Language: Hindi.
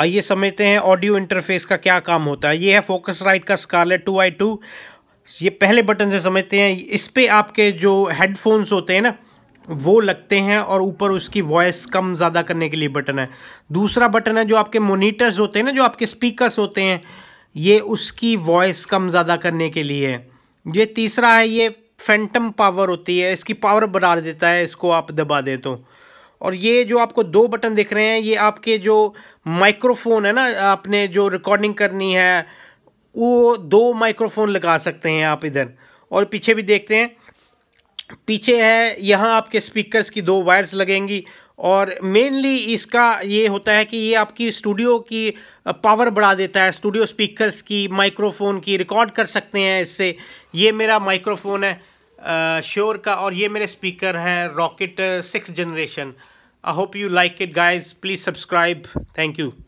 आइए समझते हैं ऑडियो इंटरफेस का क्या काम होता है ये है फोकस राइट का स्कारलेट टू आई टू ये पहले बटन से समझते हैं इस पर आपके जो हेडफोन्स होते हैं ना वो लगते हैं और ऊपर उसकी वॉइस कम ज़्यादा करने के लिए बटन है दूसरा बटन है जो आपके मोनीटर्स होते हैं ना जो आपके स्पीकर्स होते हैं ये उसकी वॉइस कम ज़्यादा करने के लिए है ये तीसरा है ये फैंटम पावर होती है इसकी पावर बढ़ा देता है इसको आप दबा दे तो और ये जो आपको दो बटन दिख रहे हैं ये आपके जो माइक्रोफोन है ना आपने जो रिकॉर्डिंग करनी है वो दो माइक्रोफोन लगा सकते हैं आप इधर और पीछे भी देखते हैं पीछे है यहाँ आपके स्पीकर्स की दो वायर्स लगेंगी और मेनली इसका ये होता है कि ये आपकी स्टूडियो की पावर बढ़ा देता है स्टूडियो स्पीकर्स की माइक्रोफोन की रिकॉर्ड कर सकते हैं इससे ये मेरा माइक्रोफोन है आ, श्योर का और ये मेरे स्पीकर हैं Rokit six generation I hope you like it guys. Please subscribe. Thank you.